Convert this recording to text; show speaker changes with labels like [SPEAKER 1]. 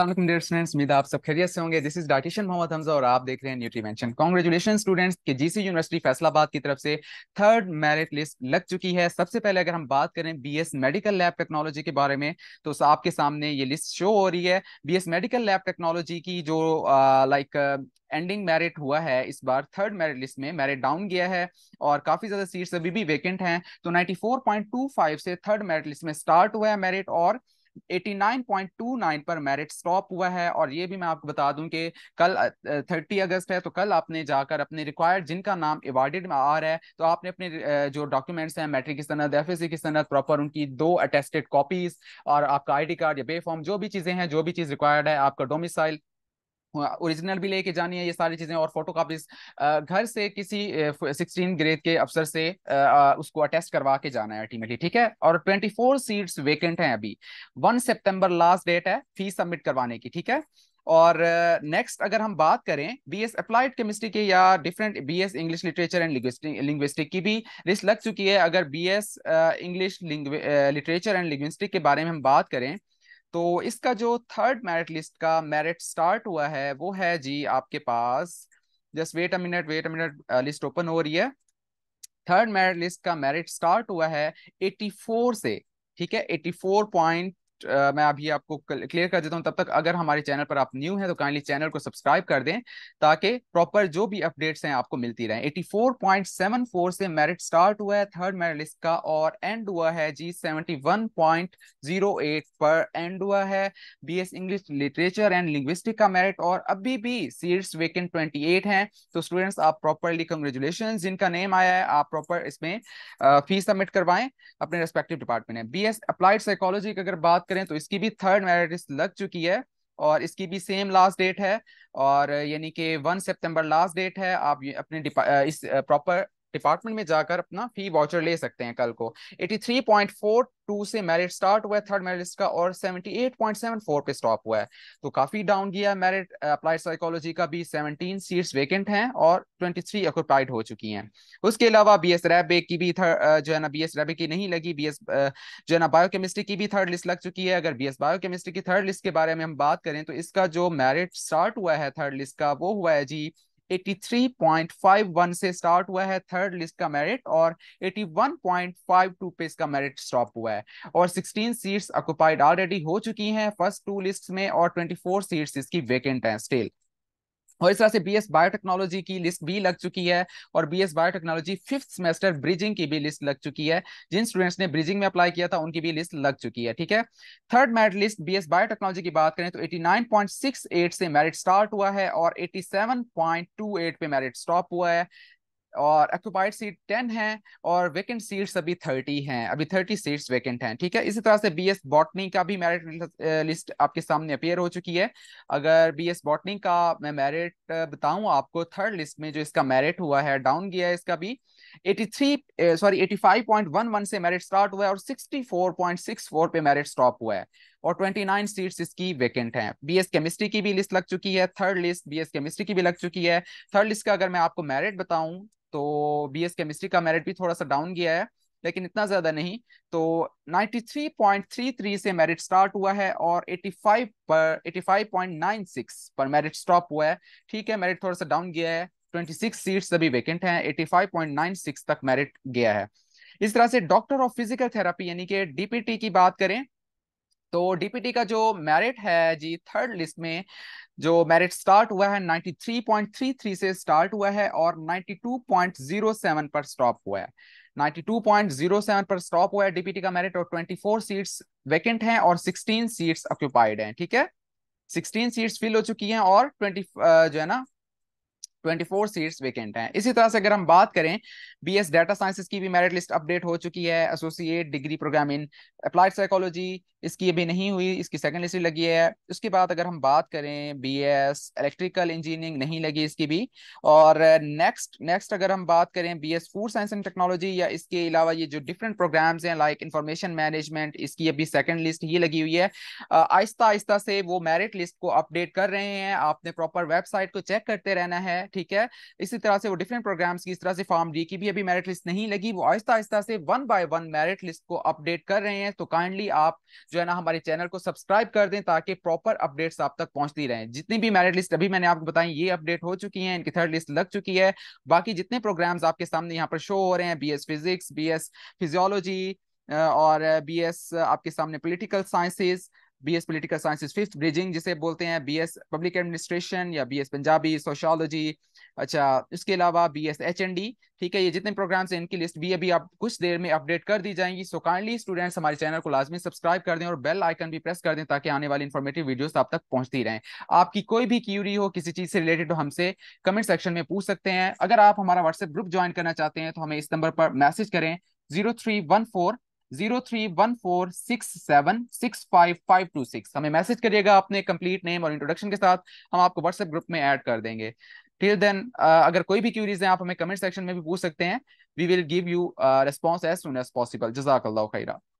[SPEAKER 1] आप सब खैरियत से होंगे this is dietitian Mohammad Hamza और आप देख रहे हैं न्यूट्रीवेंशन कॉन्ग्रेचुलेशन स्टूडेंट्स के जीसी यूनिवर्सिटी फैसलाबाद की तरफ से थर्ड मेरिट लिस्ट लग चुकी है सबसे पहले अगर हम बात करें बीएस मेडिकल लैब टेक्नोलॉजी के बारे में तो आपके सामने ये लिस्ट शो हो रही है बीएस मेडिकल लैब टेक्नोलॉजी की जो लाइक एंडिंग मेरिट हुआ है इस बार थर्ड मेरिट लिस्ट में मेरिट डाउन गया है और काफी ज्यादा सीट्स अभी भी वेकेंट हैं तो 94.25 से थर्ड मेरिट लिस्ट में स्टार्ट हुआ है मेरिट और 89.29 पर मेरिट स्टॉप हुआ है और ये भी मैं आपको बता दूं कि कल 30 अगस्त है तो कल आपने जाकर अपने रिक्वायर्ड जिनका नाम अवार्डेड में आ रहा है तो आपने अपने जो डॉक्यूमेंट्स हैं मैट्रिक की सनत एफ की सनत प्रॉपर उनकी दो अटेस्टेड कॉपीज और आपका आई कार्ड या बे फॉर्म जो भी चीज़ें हैं जो भी चीज़ रिक्वायर्ड है आपका डोमिसाइल ओरिजिनल भी लेके जानी है ये सारी चीजें और फोटो कापीज घर से किसी सिक्सटीन ग्रेड के अफसर से उसको अटेस्ट करवा के जाना है अल्टीमेटली ठीक है और ट्वेंटी फोर सीट वेकेंट है अभी वन सेप्टेम्बर लास्ट डेट है फीस सबमिट करवाने की ठीक है और नेक्स्ट uh, अगर हम बात करें बीएस अप्लाइड केमिस्ट्री के या different BS English literature and linguistic की भी रिस्क लग चुकी है अगर BS English literature and linguistic के बारे में हम बात करें तो इसका जो थर्ड मेरिट लिस्ट का मेरिट स्टार्ट हुआ है वो है जी आपके पास just wait a minute wait a minute list open हो रही है थर्ड मेरिट लिस्ट का मेरिट स्टार्ट हुआ है 84 से ठीक है 84.2 ऑलमोस्ट मैं अभी आपको क्लियर कर देता हूँ तब तक अगर हमारे चैनल पर आप न्यू हैं तो काइंडली चैनल को सब्सक्राइब कर दें ताकि प्रॉपर जो भी अपडेट्स हैं आपको मिलती रहे 84.74 से मेरिट स्टार्ट हुआ है थर्ड मेरिट लिस्ट का और एंड हुआ है जी 71.08 पर एंड हुआ है B English literature and linguistic का मेरिट और अभी भी सीट्स वेकेंट ट्वेंटी हैं तो स्टूडेंट्स आप प्रॉपरली कंग्रेचुलेशन जिनका नेम आया है आप प्रॉपर इसमें फीस सबमिट करवाएं अपने रेस्पेक्टिव डिपार्टमेंट में बी एस अप्लाइड साइकोलॉजी की अगर बात करें करें तो इसकी भी थर्ड मेरिट लिस्ट लग चुकी है और इसकी भी सेम लास्ट डेट है और यानी कि वन सितंबर लास्ट डेट है आप अपने इस प्रॉपर डिपार्टमेंट में जाकर अपना फी वाउचर ले सकते हैं कल को 83.42 से मेरिट स्टार्ट हुआ है थर्ड मेरिट का और 78.74 पे स्टॉप हुआ है तो काफी डाउन गया है मेरिट अप्लाइड साइकोलॉजी का भी 17 सीट्स वेकेंट हैं और 23 ऑक्यूपाइड हो चुकी हैं उसके अलावा बी एस रैबे की भी थर्ड जो है ना बी एस रैबे की नहीं लगी बी एस जो है ना बायोकेमिस्ट्री की भी थर्ड लिस्ट लग चुकी है अगर बी एस बायोकेमिस्ट्री की थर्ड लिस्ट के बारे में हम बात करें तो इसका जो मेरिट स्टार्ट हुआ है थर्ड लिस्ट का वो हुआ है जी 83.51 से स्टार्ट हुआ है थर्ड लिस्ट का मेरिट और 81.52 पे इसका मेरिट स्टॉप हुआ है और 16 सीट्स ऑक्युपाइड ऑलरेडी हो चुकी हैं फर्स्ट टू लिस्ट में और 24 सीट्स इसकी वेकेंट हैं स्टिल और इस तरह से बीएस बायोटेक्नोलॉजी की लिस्ट भी लग चुकी है और BS biotechnology fifth semester bridging की भी लिस्ट लग चुकी है जिन स्टूडेंट्स ने ब्रिजिंग में अप्लाई किया था उनकी भी लिस्ट लग चुकी है ठीक है third merit list BS biotechnology की बात करें तो 89.68 से मेरिट स्टार्ट हुआ है और 87.28 पे मेरिट स्टॉप हुआ है और ऑक्यूपाइड सीट टेन है और वेकेंट सीट्स अभी थर्टी हैं अभी थर्टी सीट्स वेकेंट हैं ठीक है इसी तरह से बीएस बॉटनी का भी मेरिट लिस्ट आपके सामने अपेयर हो चुकी है अगर बीएस बॉटनी का मैं मेरिट बताऊं आपको थर्ड लिस्ट में जो इसका मेरिट हुआ है डाउन गया है इसका भी 83 सॉरी 85.11 से मेरिट स्टार्ट हुआ है और 64.64 पे मेरिट स्टॉप हुआ है और 29 सीट्स इसकी वैकेंट हैं बीएस केमिस्ट्री की भी लिस्ट लग चुकी है थर्ड लिस्ट बीएस केमिस्ट्री की भी लग चुकी है थर्ड लिस्ट का अगर मैं आपको मेरिट बताऊं तो बीएस केमिस्ट्री का मेरिट भी थोड़ा सा डाउन गया है लेकिन इतना ज्यादा नहीं तो 93.33 से मेरिट स्टार्ट हुआ है और 85 पर 85.96 पर मेरिट स्टॉप हुआ है ठीक है मेरिट थोड़ा सा डाउन गया है 26 सीट्स अभी वैकेंट हैं 85.96 तक मेरिट गया है इस तरह से डॉक्टर ऑफ फिजिकल थेरेपी यानी कि डीपीटी की बात करें तो डीपीटी का जो मेरिट है जी थर्ड लिस्ट में जो मेरिट स्टार्ट हुआ है 93.33 से स्टार्ट हुआ है और 92.07 पर स्टॉप हुआ है 92.07 पर स्टॉप हुआ है डीपीटी का मेरिट और 24 सीट्स वैकेंट हैं और 16 सीट्स ऑक्यूपाइड हैं ठीक है 16 सीट्स फिल हो चुकी हैं और 20 जो है ना 24 सीट्स वेकेंट हैं इसी तरह से अगर हम बात करें बीएस डाटा साइंसेस की भी मेरिट लिस्ट अपडेट हो चुकी है associate degree program in applied psychology इसकी अभी नहीं हुई इसकी सेकंड लिस्ट लगी है उसके बाद अगर हम बात करें बीएस इलेक्ट्रिकल इंजीनियरिंग नहीं लगी इसकी भी और नेक्स्ट नेक्स्ट अगर हम बात करें S food science and technology या इसके अलावा ये जो डिफरेंट प्रोग्राम्स हैं लाइक इन्फॉर्मेशन मैनेजमेंट इसकी अभी सेकेंड लिस्ट ही लगी हुई है आहिस्ता आहिस्ता से वो मेरिट लिस्ट को अपडेट कर रहे हैं आपने प्रॉपर वेबसाइट को चेक करते रहना है ठीक है इसी तरह से वो डिफरेंट प्रोग्राम्स की इस तरह से फॉर्म डी की भी अभी मेरिट लिस्ट नहीं लगी वो आहिस्ता आहिस्ता से one by one merit list को अपडेट कर रहे हैं तो काइंडली आप जो है ना हमारे चैनल को सब्सक्राइब कर दें ताकि प्रॉपर अपडेट्स आप तक पहुंचती रहे जितनी भी मेरिट लिस्ट अभी मैंने आपको बताई ये अपडेट हो चुकी है इनकी थर्ड लिस्ट लग चुकी है बाकी जितने प्रोग्राम्स आपके सामने यहाँ पर शो हो रहे हैं B S physics B S physiology और बी एस आपके सामने political sciences BS political sciences fifth bridging जिसे बोलते हैं बीएस पब्लिक एडमिनिस्ट्रेशन या बीएस पंजाबी सोशोलॉजी अच्छा इसके अलावा B S H N D ठीक है ये जितने प्रोग्राम्स हैं इनकी लिस्ट भी अभी आप कुछ देर में अपडेट कर दी जाएंगी सो काइंडली स्टूडेंट्स हमारे चैनल को लाजमी सब्सक्राइब कर दें और बेल आइकन भी प्रेस कर दें ताकि आने वाली इन्फॉर्मेटिव वीडियोस आप तक पहुंचती रहें आपकी कोई भी क्यूरी हो किसी चीज़ से रिलेटेड तो हमसे कमेंट सेक्शन में पूछ सकते हैं अगर आप हमारा व्हाट्सएप ग्रुप ज्वाइन करना चाहते हैं तो हमें इस नंबर पर मैसेज करें zero three one four zero three one four six seven six five five two six हमें मैसेज करिएगा अपने कंप्लीट नेम और इंट्रोडक्शन के साथ हम आपको व्हाट्सएप ग्रुप में ऐड कर देंगे टिल देन uh, अगर कोई भी क्यूरीज हैं आप हमें कमेंट सेक्शन में भी पूछ सकते हैं we will give you response as soon as possible जजाकल्ला खैरा